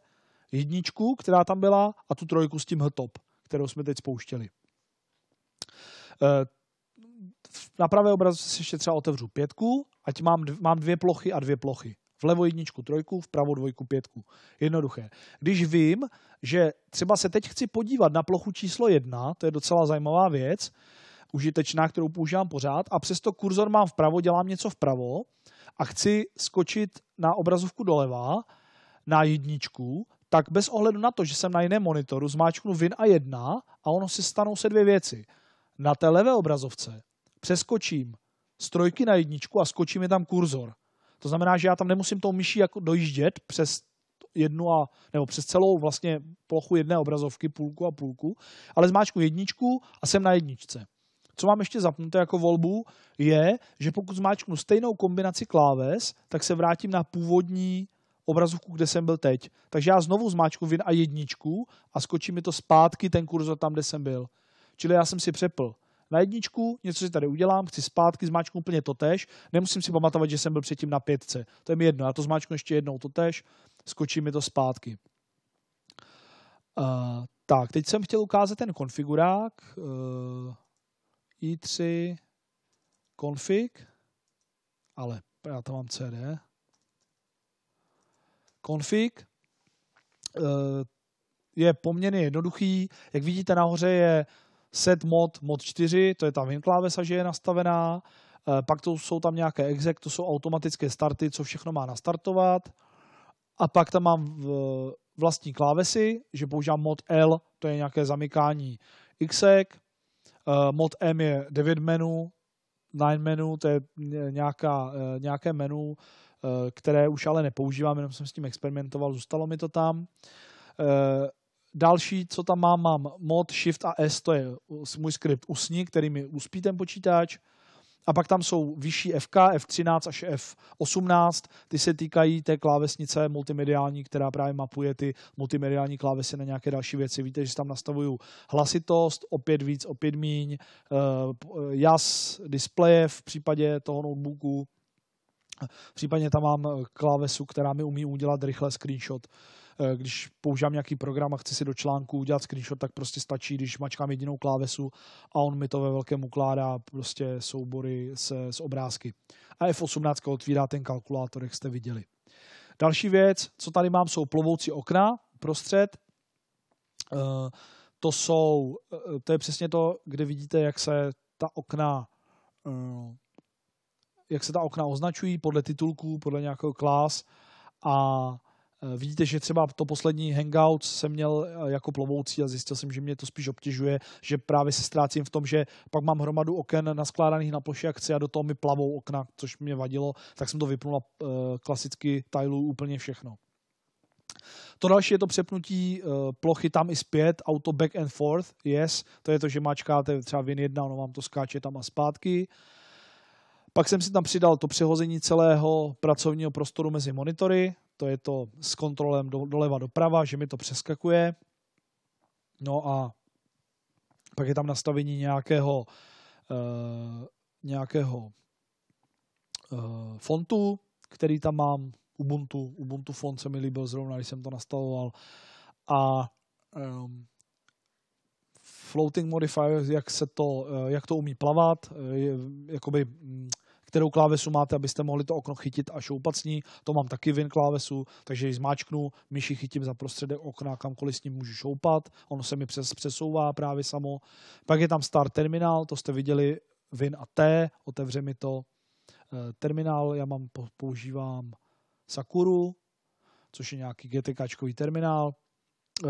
Speaker 1: jedničku, která tam byla, a tu trojku s tím htop, kterou jsme teď spouštěli. Eh, na pravé obrazovce si ještě třeba otevřu pětku, ať mám, mám dvě plochy a dvě plochy. Vlevo jedničku, trojku, vpravo dvojku, pětku. Jednoduché. Když vím, že třeba se teď chci podívat na plochu číslo jedna, to je docela zajímavá věc, užitečná, kterou používám pořád, a přesto kurzor mám vpravo, dělám něco vpravo, a chci skočit na obrazovku doleva, na jedničku, tak bez ohledu na to, že jsem na jiném monitoru, zmáčknu Win a jedna, a ono si stanou se dvě věci. Na té levé obrazovce přeskočím z trojky na jedničku a skočí mi tam kurzor. To znamená, že já tam nemusím tou myší jako dojíždět přes jednu a, nebo přes celou vlastně plochu jedné obrazovky, půlku a půlku, ale zmáčku jedničku a jsem na jedničce. Co mám ještě zapnuté jako volbu, je, že pokud zmáčknu stejnou kombinaci kláves, tak se vrátím na původní obrazovku, kde jsem byl teď. Takže já znovu zmáčku vin a jedničku a skočí mi to zpátky ten kurzor tam, kde jsem byl. Čili já jsem si přepl na jedničku, něco si tady udělám, chci zpátky, zmáčknu úplně totež, nemusím si pamatovat, že jsem byl předtím na pětce. To je mi jedno, já to zmáčknu ještě jednou totež, skočí mi to zpátky. Uh, tak, teď jsem chtěl ukázat ten konfigurák. Uh, i3 config, ale já tam mám cd, config, eh, je poměrně jednoduchý. Jak vidíte nahoře je set mod mod 4, to je ta win klávesa, že je nastavená. Eh, pak to jsou tam nějaké exec, to jsou automatické starty, co všechno má nastartovat. A pak tam mám eh, vlastní klávesy, že používám mod L, to je nějaké zamykání Xec Uh, mod M je 9 menu, 9 menu, to je nějaká, uh, nějaké menu, uh, eh, které už ale nepoužívám, jenom jsem s tím experimentoval, zůstalo mi to tam. Další, co tam mám, mám mod Shift a S, to je můj skript usni, který mi uspí ten počítač. A pak tam jsou vyšší FK, F13 až F18, ty se týkají té klávesnice multimediální, která právě mapuje ty multimediální klávesy na nějaké další věci. Víte, že tam nastavuju hlasitost, opět víc, opět míň, eh, eh, jas displeje v případě toho notebooku, Případně tam mám klávesu, která mi umí udělat rychle screenshot Eh, když používám nějaký program a chci si do článku udělat screenshot, tak prostě stačí, když mačkám jedinou klávesu a on mi to ve velkém ukládá prostě soubory s, z obrázky. A F18 otvírá ten kalkulátor, jak jste viděli. Další věc, co tady mám, jsou plovoucí okna prostřed. Eh, to jsou, eh, to je přesně to, kde vidíte, jak se ta okna jak se ta okna označují podle titulků, podle nějakého klás a Eh, vidíte, že třeba to poslední hangout jsem měl eh, jako plovoucí a zjistil jsem, že mě to spíš obtěžuje, že právě se ztrácím v tom, že pak mám hromadu oken naskládaných na ploše akce a do toho mi plavou okna, což mě vadilo, tak jsem to vypnul a eh, klasicky tajlu úplně všechno. To další je to přepnutí plochy tam i zpět, auto back and forth, yes, to je to, že mačkáte třeba vin jedna, ono vám to skáče tam a zpátky. Pak jsem si tam přidal to přehození celého pracovního prostoru mezi monitory, to je to s kontrolem do, doleva doprava, že mi to přeskakuje. No a pak je tam nastavení nějakého, e, nějakého e, fontu, který tam mám, Ubuntu, Ubuntu font se mi líbil zrovna, když jsem to nastavoval. A um, floating modifier, jak, se to, eh, jak to umí plavat, je, jakoby mm, kterou klávesu máte, abyste mohli to okno chytit a šoupat s ní. To mám taky vin klávesu, takže ji zmáčknu, myši chytím za prostředek okna, kamkoliv s ním můžu šoupat, ono se mi přes, přesouvá právě samo. Pak je tam start terminál, to jste viděli Win a T, otevře mi to eh, terminál, já mám, používám Sakuru, což je nějaký GTKčkový terminál, eh,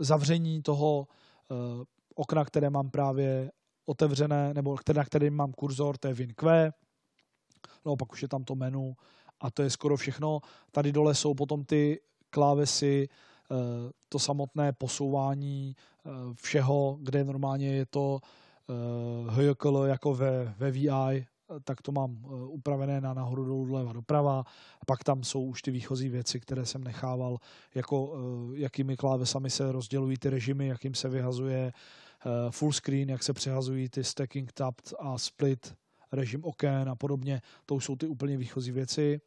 Speaker 1: zavření toho eh, okna, které mám právě otevřené, nebo na kterém mám kurzor, to je VinQ no pak už je tam to menu a to je skoro všechno. Tady dole jsou potom ty klávesy, eh, to samotné posouvání eh, všeho, kde normálně je to HJKL eh, jako ve, ve VI, tak to mám upravené na nahoru, dolů, doleva, doprava. Pak tam jsou už ty výchozí věci, které jsem nechával, jako jakými klávesami se rozdělují ty režimy, jakým se vyhazuje full screen, jak se přehazují ty stacking, tapped a split režim okén a podobně. To už jsou ty úplně výchozí věci.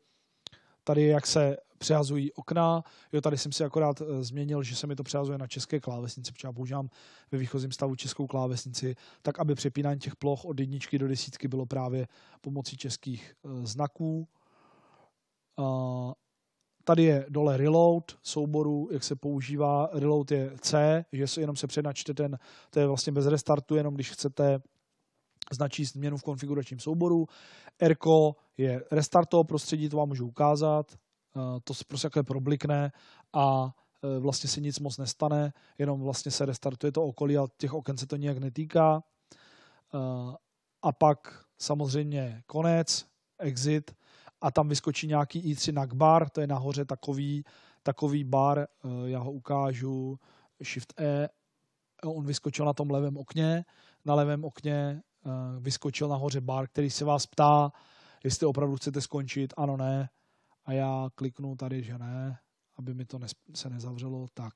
Speaker 1: Tady jak se přehazují okna. Jo, tady jsem si akorát eh, změnil, že se mi to přehazuje na české klávesnici, protože já používám ve výchozím stavu českou klávesnici, tak aby přepínání těch ploch od jedničky do desítky bylo právě pomocí českých eh, znaků. Tady je dole reload souboru, jak se používá. Reload je C, že jenom se přednačte ten, to je vlastně bez restartu, jenom když chcete značí změnu v konfiguračním souboru. Erko je restart toho prostředí, to vám můžu ukázat. Eh, to se prostě takhle problikne a eh, vlastně se nic moc nestane, jenom vlastně se restartuje to okolí a těch oken se to nijak netýká. Eh, a pak samozřejmě konec, exit a tam vyskočí nějaký i3 nakbar, to je nahoře takový, takový bar, já ho ukážu, Shift E, on vyskočil na tom levém okně, na levém okně Eh, vyskočil nahoře bar, který se vás ptá, jestli opravdu chcete skončit, ano, ne. A já kliknu tady, že ne, aby mi to se nezavřelo, tak.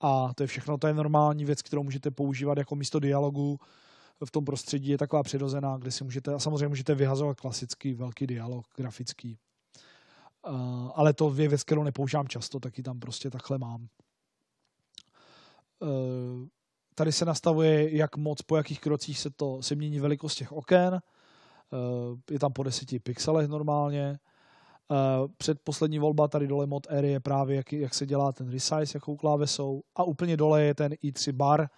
Speaker 1: A to je všechno, to je normální věc, kterou můžete používat jako místo dialogu. V tom prostředí je taková přirozená, kde si můžete, a samozřejmě můžete vyhazovat klasický velký dialog, grafický. Uh, ale to je věc, kterou nepoužívám často, taky tam prostě takhle mám. Uh, Tady se nastavuje, jak moc, po jakých krocích se to se mění velikost těch oken. Eh, je tam po 10 pixelech normálně. Eh, předposlední volba tady dole mod R je právě, jak, jak se dělá ten resize, jakou klávesou. A úplně dole je ten i3 bar,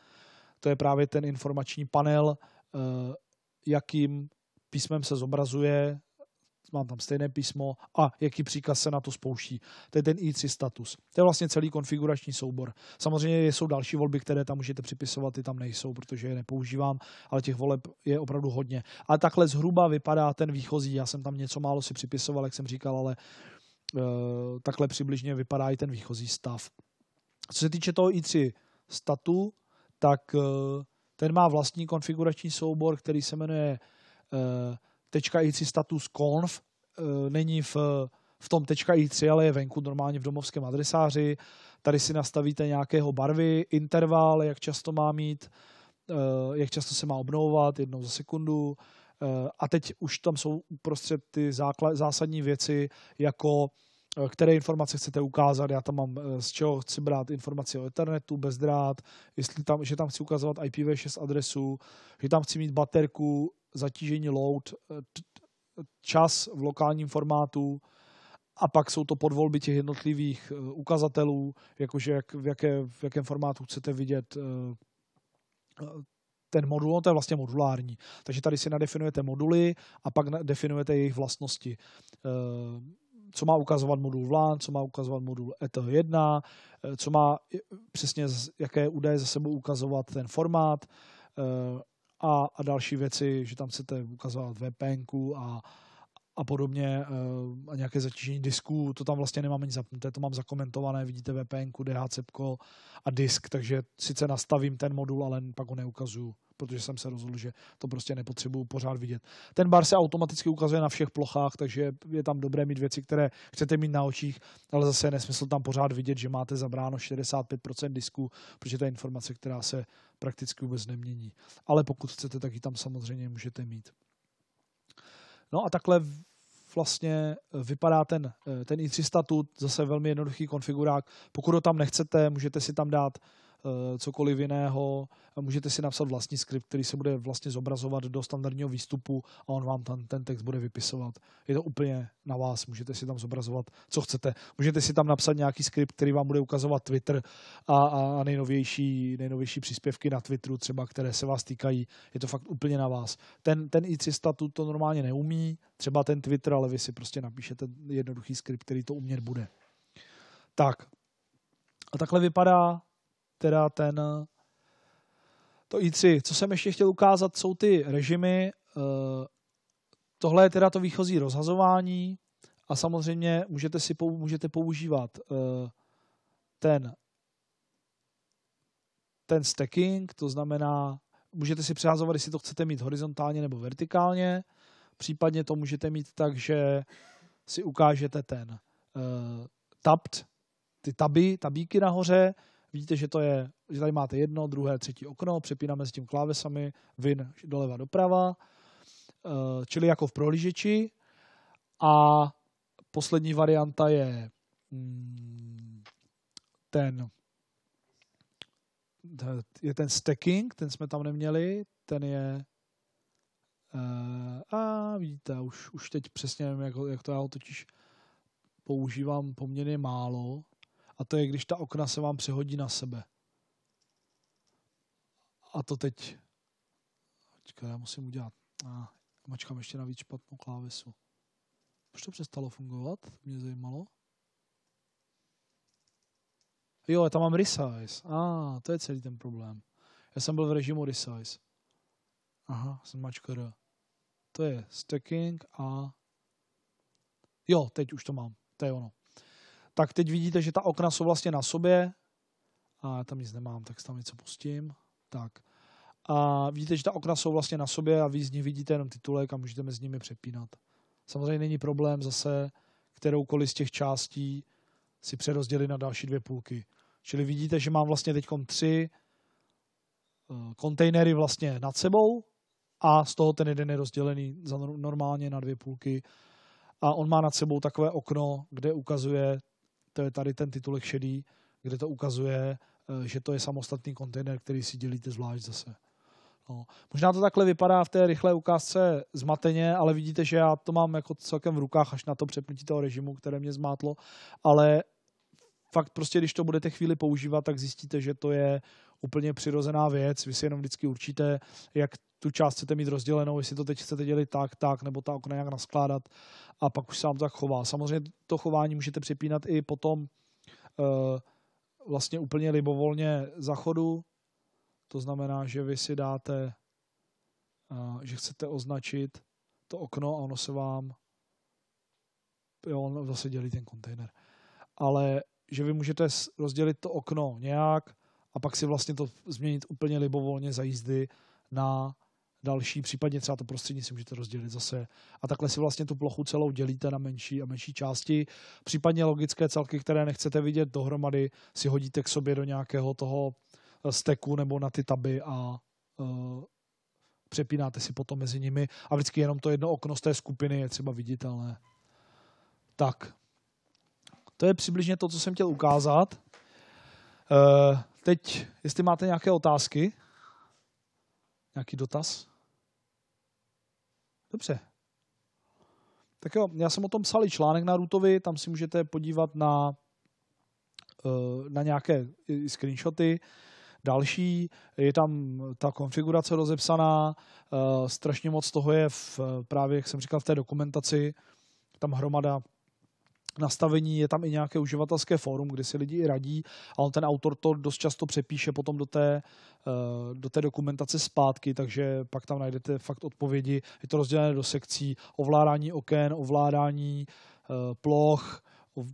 Speaker 1: to je právě ten informační panel, eh, jakým písmem se zobrazuje mám tam stejné písmo a jaký příkaz se na to spouští. To je ten i3 status. To je vlastně celý konfigurační soubor. Samozřejmě jsou další volby, které tam můžete připisovat, ty tam nejsou, protože je nepoužívám, ale těch voleb je opravdu hodně. A takhle zhruba vypadá ten výchozí. Já jsem tam něco málo si připisoval, jak jsem říkal, ale e, takhle přibližně vypadá i ten výchozí stav. Co se týče toho i3 statu, tak e, ten má vlastní konfigurační soubor, který se jmenuje e, .ic status conf eh, není v, v tom .ic, ale je venku normálně v domovském adresáři. Tady si nastavíte nějakého barvy, interval, jak často má mít, eh, jak často se má obnovovat, jednou za sekundu. Eh, a teď už tam jsou uprostřed ty základ, zásadní věci, jako které informace chcete ukázat. Já tam mám, z čeho chci brát informaci o internetu, bezdrát, jestli tam, že tam chci ukazovat IPv6 adresu, že tam chci mít baterku, zatížení load, eh, čas v lokálním formátu a pak jsou to podvolby těch jednotlivých eh, ukazatelů, jakože jak, v, jaké, v jakém formátu chcete vidět eh, ten modul, On no to je vlastně modulární. Takže tady si nadefinujete moduly a pak definujete jejich vlastnosti. Co má ukazovat modul VLAN, co má ukazovat modul ETH1, co má přesně jaké údaje za sebou ukazovat ten formát a, a další věci, že tam chcete ukazovat VPN a a podobně eh, a nějaké zatížení disků, to tam vlastně nemám ani zapnuté, to mám zakomentované, vidíte VPN, DHC a disk, takže sice nastavím ten modul, ale pak ho neukazuju, protože jsem se rozhodl, že to prostě nepotřebuju pořád vidět. Ten bar se automaticky ukazuje na všech plochách, takže je tam dobré mít věci, které chcete mít na očích, ale zase je nesmysl tam pořád vidět, že máte zabráno 65% disku, protože to je informace, která se prakticky vůbec nemění. Ale pokud chcete, tak ji tam samozřejmě můžete mít. No a takhle vlastně eh, vypadá ten, eh, ten i3 statut, zase velmi jednoduchý konfigurák. Pokud ho tam nechcete, můžete si tam dát Eh, cokoliv jiného. Můžete si napsat vlastní skript, který se bude vlastně zobrazovat do standardního výstupu a on vám ten, ten text bude vypisovat. Je to úplně na vás, můžete si tam zobrazovat, co chcete. Můžete si tam napsat nějaký skript, který vám bude ukazovat Twitter a, a nejnovější, nejnovější příspěvky na Twitteru třeba, které se vás týkají. Je to fakt úplně na vás. Ten, ten i300 tu to normálně neumí, třeba ten Twitter, ale vy si prostě napíšete jednoduchý skript, který to umět bude. Tak, a takhle vypadá teda ten eh, to i3. Co jsem ještě chtěl ukázat, jsou ty režimy. Eh, tohle je teda to výchozí rozhazování a samozřejmě můžete si pou, můžete používat eh, ten ten stacking, to znamená, můžete si přehazovat, jestli to chcete mít horizontálně nebo vertikálně, případně to můžete mít tak, že si ukážete ten uh, tabt, ty taby, tabíky nahoře, Vidíte, že to je, že tady máte jedno, druhé, třetí okno, přepínáme s tím klávesami vin doleva doprava, eh, čili jako v prohlížeči. A poslední varianta je mm, ten je ten stacking, ten jsme tam neměli, ten je eh, a vidíte, už, už teď přesně nevím, jak, jak to já ho totiž používám poměrně málo, a to je, když ta okna se vám přehodí na sebe. A to teď... Počkej, já musím udělat... A, mačkám ještě navíc špatnou klávesu. Proč to přestalo fungovat? Mě zajímalo. Jo, já tam mám resize. A, ah, to je celý ten problém. Já jsem byl v režimu resize. Aha, jsem mačkr. To je stacking a... Jo, teď už to mám. To je ono tak teď vidíte, že ta okna jsou vlastně na sobě. A já tam nic nemám, tak tam něco pustím. Tak. A vidíte, že ta okna jsou vlastně na sobě a vy z nich vidíte jenom titulek a můžete mezi nimi přepínat. Samozřejmě není problém zase kteroukoliv z těch částí si přerozdělit na další dvě půlky. Čili vidíte, že mám vlastně teď tři eh, kontejnery vlastně nad sebou a z toho ten jeden je rozdělený normálně na dvě půlky a on má nad sebou takové okno, kde ukazuje to je tady ten titulek šedý, kde to ukazuje, eh, že to je samostatný kontejner, který si dělíte zvlášť zase. No. Možná to takhle vypadá v té rychlé ukázce zmateně, ale vidíte, že já to mám jako celkem v rukách až na to přepnutí toho režimu, které mě zmátlo, ale fakt prostě, když to budete chvíli používat, tak zjistíte, že to je úplně přirozená věc. Vy si jenom vždycky určíte, jak tu část chcete mít rozdělenou, jestli to teď chcete dělit tak, tak, nebo ta okna nějak naskládat a pak už se vám to tak chová. Samozřejmě to chování můžete přepínat i potom e, vlastně úplně libovolně za chodu. To znamená, že vy si dáte, e, že chcete označit to okno a ono se vám jo, on zase vlastně dělí ten kontejner. Ale že vy můžete rozdělit to okno nějak a pak si vlastně to změnit úplně libovolně za jízdy na další, případně třeba to prostřední si můžete rozdělit zase. A takhle si vlastně tu plochu celou dělíte na menší a menší části. Případně logické celky, které nechcete vidět dohromady, si hodíte k sobě do nějakého toho eh, steku nebo na ty taby a uh, přepínáte si potom mezi nimi. A vždycky jenom to jedno okno z té skupiny je třeba viditelné. Tak, to je přibližně to, co jsem chtěl ukázat. Eh, teď, jestli máte nějaké otázky, nějaký dotaz? Dobře. Tak jo, já jsem o tom psal i článek na Rutovi, tam si můžete podívat na, eh, na nějaké screenshoty další, je tam ta konfigurace rozepsaná, eh, strašně moc toho je v, právě, jak jsem říkal, v té dokumentaci, tam hromada nastavení, je tam i nějaké uživatelské fórum, kde si lidi i radí ale ten autor to dost často přepíše potom do té, eh, do té dokumentace zpátky, takže pak tam najdete fakt odpovědi. Je to rozdělené do sekcí ovládání oken, ovládání eh, ploch,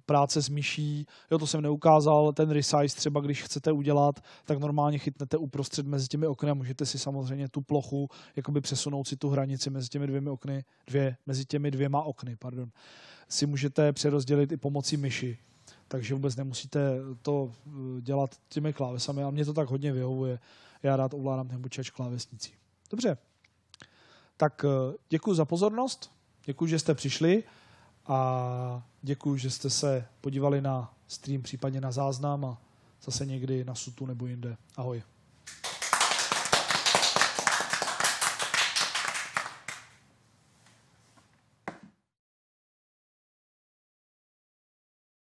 Speaker 1: práce s myší, jo, to jsem neukázal, ten resize třeba, když chcete udělat, tak normálně chytnete uprostřed mezi těmi okny a můžete si samozřejmě tu plochu, jakoby přesunout si tu hranici mezi těmi dvěmi okny, dvě, mezi těmi dvěma okny, pardon, si můžete přerozdělit i pomocí myši, takže vůbec nemusíte to eh, dělat těmi klávesami a mě to tak hodně vyhovuje. Já rád ovládám ten počítač klávesnicí. Dobře, tak eh, děkuji za pozornost, děkuji, že jste přišli a děkuji, že jste se podívali na stream, případně na záznam a zase někdy na sutu nebo jinde. Ahoj.